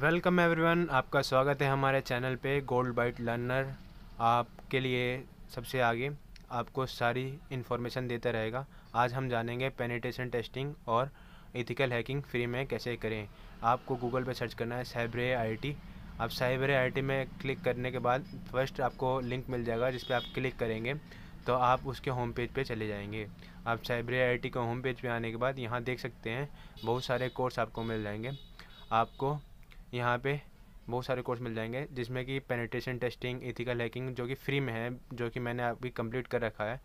welcome everyone आपका स्वागत है हमारे चैनल पे गोल्ड बाइट लर्नर आपके लिए सबसे आगे आपको सारी इन्फॉर्मेशन देता रहेगा आज हम जानेंगे पेनिटेशन टेस्टिंग और इथिकल हैकिंग फ्री में कैसे करें आपको गूगल पे सर्च करना है साइबरे आईटी आप साइबरे आईटी में क्लिक करने के बाद फर्स्ट आपको लिंक मिल जाएगा जिस पर आप क्लिक करेंगे तो आप उसके होम पेज पे चले जाएँगे आप साइब्रे आई के होम पेज पर आने के बाद यहाँ देख सकते हैं बहुत सारे कोर्स आपको मिल जाएंगे आपको यहाँ पे बहुत सारे कोर्स मिल जाएंगे जिसमें कि पेनिट्रेशन टेस्टिंग इथिकल हैकिंग जो कि फ्री में है जो कि मैंने अभी कंप्लीट कर रखा है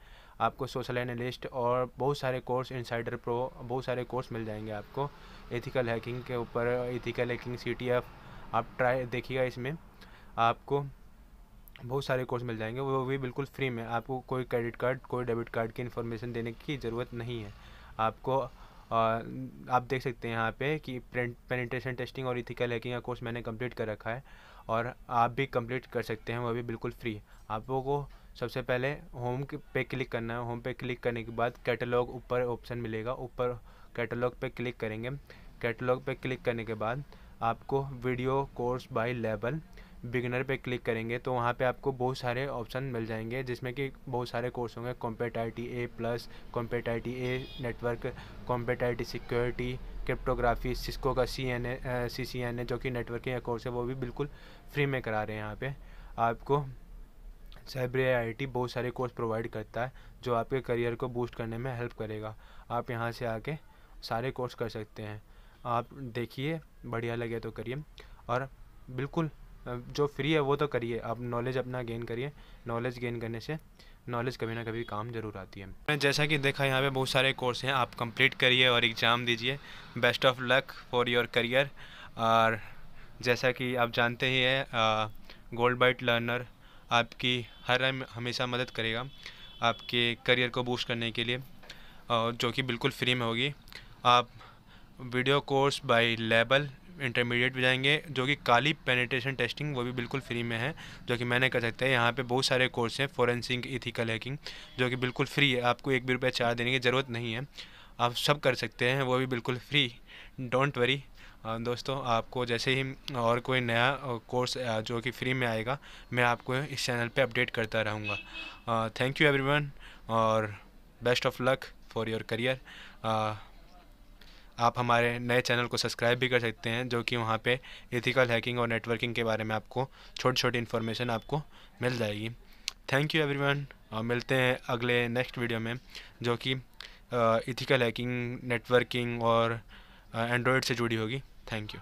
आपको सोशल एनालिस्ट और बहुत सारे कोर्स इनसाइडर प्रो बहुत सारे कोर्स मिल जाएंगे आपको एथिकल हैकिंग के ऊपर एथिकल हैकिंग सी आप ट्राई देखिएगा इसमें आपको बहुत सारे कोर्स मिल जाएंगे वो भी बिल्कुल फ्री में आपको कोई क्रेडिट कार्ड कोई डेबिट कार्ड की इन्फॉर्मेशन देने की ज़रूरत नहीं है आपको आप देख सकते हैं यहाँ पे कि पेनिट्रेशन टेस्टिंग और इथिकल हैकिंग का कोर्स मैंने कंप्लीट कर रखा है और आप भी कंप्लीट कर सकते हैं वो भी बिल्कुल फ्री आप लोगों को सबसे पहले होम पे क्लिक करना है होम पे क्लिक करने के बाद कैटलॉग ऊपर ऑप्शन मिलेगा ऊपर कैटलॉग पे क्लिक करेंगे कैटलॉग पे क्लिक करने के बाद आपको video course by level beginner पे क्लिक करेंगे तो वहाँ पे आपको बहुत सारे ऑप्शन मिल जाएंगे जिसमें कि बहुत सारे कोर्स होंगे CompTIA plus CompTIA network CompTIA security cryptography Cisco का C N A C C N A जो कि नेटवर्किंग का कोर्स है वो भी बिल्कुल फ्री में करा रहे हैं यहाँ पे आपको साइबर आई बहुत सारे कोर्स प्रोवाइड करता है जो आपके करियर को बूस्ट करने में हेल्प करेगा आप यहाँ से आके सारे कोर्स कर सकते हैं आप देखिए बढ़िया लगे तो करिए और बिल्कुल जो फ्री है वो तो करिए आप नॉलेज अपना गेन करिए नॉलेज गेन करने से नॉलेज कभी ना कभी काम जरूर आती है जैसा कि देखा यहाँ पे बहुत सारे कोर्स हैं आप कंप्लीट करिए और एग्ज़ाम दीजिए best of luck for your career और जैसा कि आप जानते ही हैं गोल्ड बाइट लर्नर आपकी हर हमेशा मदद करेगा आपके करियर को बूस्ट करने के लिए जो कि बिल्कुल फ्री में होगी आप वीडियो कोर्स बाय लेबल इंटरमीडिएट भी जाएंगे जो कि काली पेनेटेशन टेस्टिंग वो भी बिल्कुल फ्री में है जो कि मैंने कर सकते हैं यहाँ पे बहुत सारे कोर्स हैं फॉरेंसिक इथिकल हैकिंग जो कि बिल्कुल फ्री है आपको एक भी रुपया चार्ज देने की ज़रूरत नहीं है आप सब कर सकते हैं वो भी बिल्कुल फ्री डोंट वरी दोस्तों आपको जैसे ही और कोई नया कोर्स जो कि फ्री में आएगा मैं आपको इस चैनल पर अपडेट करता रहूँगा थैंक यू एवरी और best of luck for your career आप हमारे नए चैनल को सब्सक्राइब भी कर सकते हैं जो कि वहाँ पे एथिकल हैकिंग और नेटवर्किंग के बारे में आपको छोटी छोटी इन्फॉर्मेशन आपको मिल जाएगी थैंक यू एवरीवन और मिलते हैं अगले नेक्स्ट वीडियो में जो कि इथिकल हैकिंग नेटवर्किंग और एंड्रॉयड uh, से जुड़ी होगी थैंक यू